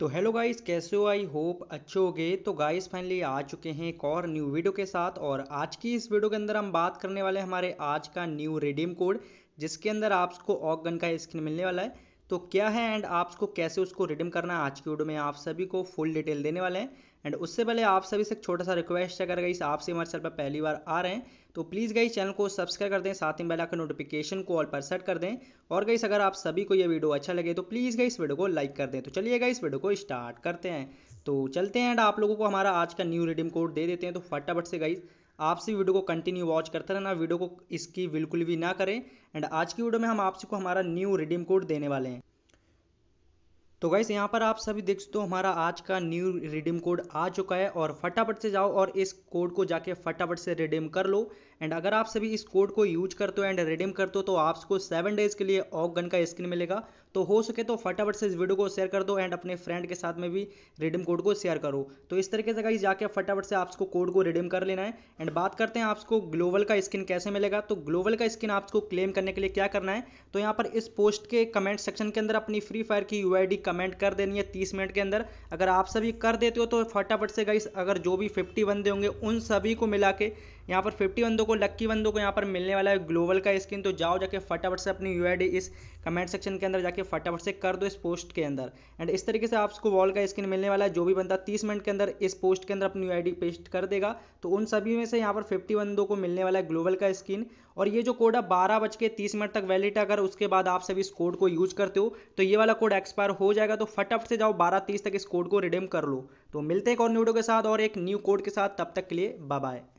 तो hello guys कैसे हो आई होप अच्छे हो गए तो गाइस फाइनली आ चुके हैं एक और न्यू वीडियो के साथ और आज की इस वीडियो के अंदर हम बात करने वाले हमारे आज का न्यू रिडीम कोड जिसके अंदर आपको ऑक गन का स्किन मिलने वाला है तो क्या है एंड आपको कैसे उसको रिडीम करना है आज की वीडियो में आप सभी को फुल डिटेल देने वाले हैं एंड उससे पहले आप सभी से एक छोटा सा रिक्वेस्ट है अगर गई आपसे हमारे चैनल पर पहली बार आ रहे हैं तो प्लीज़ गई चैनल को सब्सक्राइब कर दें साथ ही बेल आइकन नोटिफिकेशन को ऑल पर सेट कर दें और गई अगर आप सभी को ये वीडियो अच्छा लगे तो प्लीज़ गई इस वीडियो को लाइक कर दें तो चलिए गई इस वीडियो को स्टार्ट करते हैं तो चलते हैं एंड आप लोगों को हमारा आज का न्यू रिडीम कोड दे देते हैं तो फटाफट से गई आपसे वीडियो को कंटिन्यू वॉच करते रहना वीडियो को इसकी बिल्कुल भी ना करें एंड आज की वीडियो में हम आपसे को हमारा न्यू रिडीम कोड देने वाले हैं तो गाइस यहाँ पर आप सभी देख सकते हो हमारा आज का न्यू रिडीम कोड आ चुका है और फटाफट से जाओ और इस कोड को जाके फटाफट से रिडीम कर लो एंड अगर आप सभी इस कोड को यूज करते हो एंड रिडीम करते हो तो आपको सेवन डेज के लिए ऑफ गन का स्किन मिलेगा तो हो सके तो फटाफट से इस वीडियो को शेयर कर दो एंड अपने फ्रेंड के साथ में भी रिडीम कोड को शेयर करो तो इस तरीके से गाइस जाके फटाफट से आपको कोड को रिडीम कर लेना है एंड बात करते हैं आपको ग्लोबल का स्किन कैसे मिलेगा तो ग्लोबल का स्किन आपको क्लेम करने के लिए क्या करना है तो यहाँ पर इस पोस्ट के कमेंट सेक्शन के अंदर अपनी फ्री फायर की यू आई कमेंट कर देनी है तीस मिनट के अंदर अगर आप सभी कर देते हो तो फटाफट से गाइस अगर जो भी फिफ्टी बंदे होंगे उन सभी को मिला के यहाँ पर फिफ्टी बंदों को लक्की बंदों को यहाँ पर मिलने वाला है ग्लोबल का स्किन तो जाओ जाके फटाफट से अपनी यू इस कमेंट सेक्शन के अंदर जाके फटाफट से कर दो इस पोस्ट के अंदर एंड इस तरीके से आपको वॉल का स्किन मिलने वाला है जो भी बंदा तीस मिनट के अंदर इस पोस्ट के अंदर अपनी यू पेस्ट कर देगा तो उन सभी में से यहाँ पर फिफ्टी बंदों को मिलने वाला है ग्लोबल का स्किन और ये जो कोड है बारह बज के तीस मिनट तक वैलिड है अगर उसके बाद आप सभी इस कोड को यूज करते हो तो ये वाला कोड एक्सपायर हो जाएगा तो फटाफट से जाओ बारह तीस तक इस कोड को रिडीम कर लो तो मिलते हैं एक और न्यूडो के साथ और एक न्यू कोड के साथ तब तक के लिए बाय